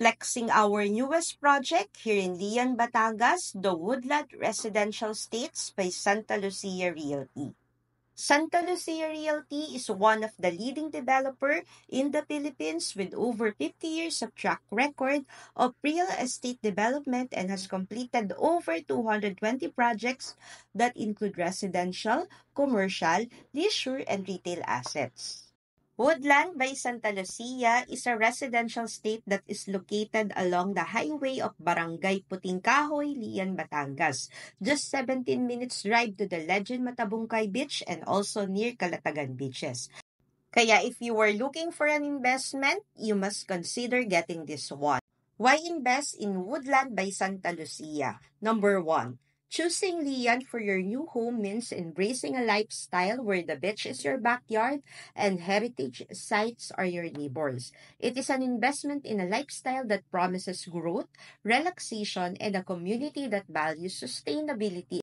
flexing our newest project here in Lian, Batangas, the Woodland Residential Estates by Santa Lucia Realty. Santa Lucia Realty is one of the leading developer in the Philippines with over 50 years of track record of real estate development and has completed over 220 projects that include residential, commercial, leisure, and retail assets. Woodland by Santa Lucia is a residential estate that is located along the highway of Barangay Puting Kahoy, Lian, Batangas. Just 17 minutes drive to the Legend Matabungkay Beach and also near Calatagan Beaches. Kaya if you were looking for an investment, you must consider getting this one. Why invest in Woodland by Santa Lucia? Number 1 Choosing Lian for your new home means embracing a lifestyle where the beach is your backyard and heritage sites are your neighbors. It is an investment in a lifestyle that promises growth, relaxation, and a community that values sustainability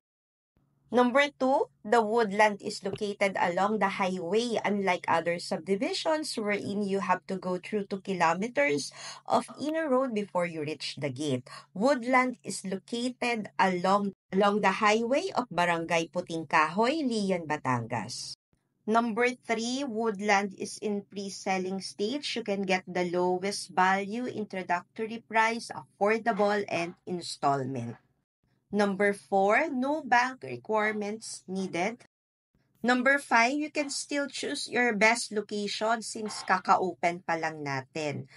Number two, the woodland is located along the highway unlike other subdivisions wherein you have to go through 2 kilometers of inner road before you reach the gate. Woodland is located along along the highway of Barangay Puting Kahoy, Lian, Batangas. Number three, woodland is in pre-selling stage. You can get the lowest value, introductory price, affordable, and installment. Number four, no bank requirements needed. Number five, you can still choose your best location since kaka-open pa lang natin.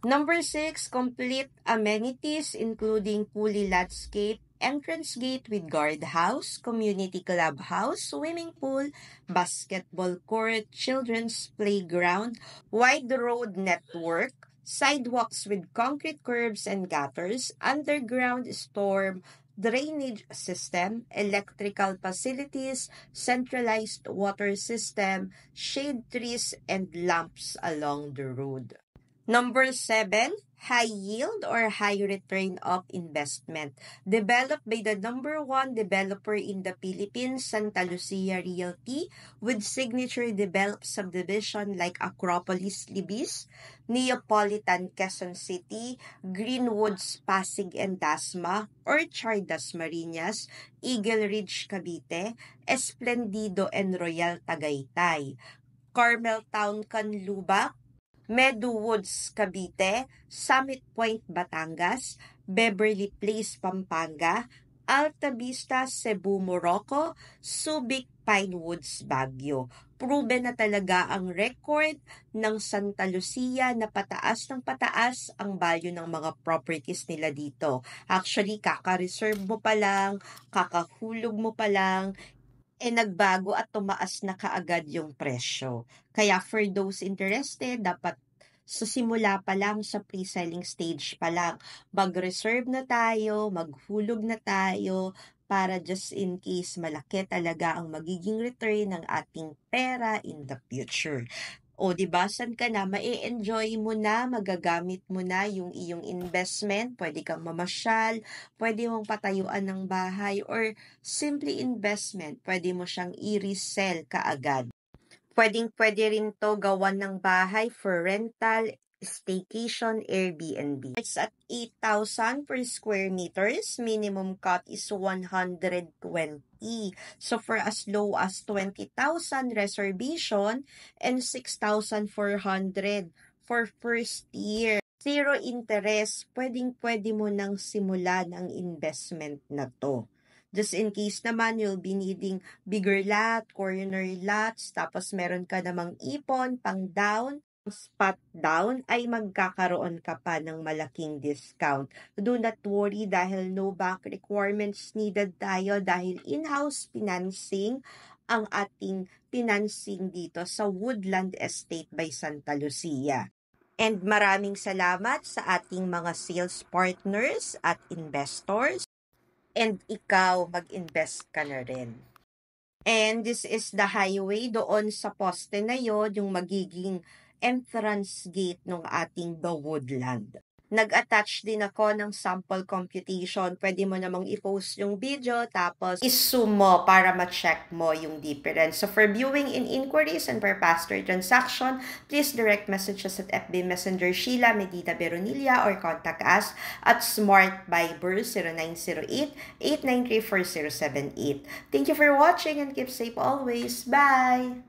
Number six, complete amenities including fully landscape, entrance gate with guardhouse, community clubhouse, swimming pool, basketball court, children's playground, wide road network, sidewalks with concrete curbs and gutters, underground storm drainage system, electrical facilities, centralized water system, shade trees, and lamps along the road. Number seven, high yield or high return of investment developed by the number one developer in the Philippines, Santa Lucia Realty, with signature developed subdivision like Acropolis Libis, Neapolitan Quezon City, Greenwoods Pasig and Dasma, or Orchardas Marinas, Eagle Ridge Cavite, Esplendido and Royal Tagaytay, Carmel Town Canluba, Meadow Woods, Cavite, Summit Point, Batangas, Beverly Place, Pampanga, Alta Vista, Cebu, Morocco, Subic, Pine Woods, Baguio. Proven na talaga ang record ng Santa Lucia na pataas ng pataas ang value ng mga properties nila dito. Actually, kaka-reserve mo pa lang, kakahulog mo pa lang, eh nagbago at tumaas na kaagad yung presyo. Kaya for those interested, dapat susimula pa lang, sa pre-selling stage pa lang, mag-reserve na tayo, maghulog na tayo, para just in case malaki talaga ang magiging return ng ating pera in the future. O di ba, san ka na, mai-enjoy mo na, magagamit mo na yung iyong investment, pwede kang mamasyal, pwede mong patayuan ng bahay, or simply investment, pwede mo siyang i-resell kaagad. Pwedeng pwede rin to gawan ng bahay for rental, staycation Airbnb. It's at 8,000 per square meters. Minimum cut is 120. So for as low as 20,000 reservation and 6,400 for first year. Zero interest, pwedeng pwede mo nang simulan ang investment na to. Just in case naman, you'll be needing bigger lot, corner lots, tapos meron ka namang ipon, pang down, spot down ay magkakaroon ka pa ng malaking discount. Do not worry dahil no bank requirements needed tayo dahil in-house financing ang ating financing dito sa Woodland Estate by Santa Lucia. And maraming salamat sa ating mga sales partners at investors. And ikaw, mag-invest ka na rin. And this is the highway doon sa poste na yon, yung magiging entrance gate ng ating The Woodland. Nag-attach din ako ng sample computation. Pwede mo namang i-post yung video tapos isumo mo para ma-check mo yung difference. So for viewing in inquiries and per pastor transaction, please direct message us at FB Messenger Sheila Medita Beronilla or contact us at Smart Viber 0908 8934078. Thank you for watching and keep safe always. Bye!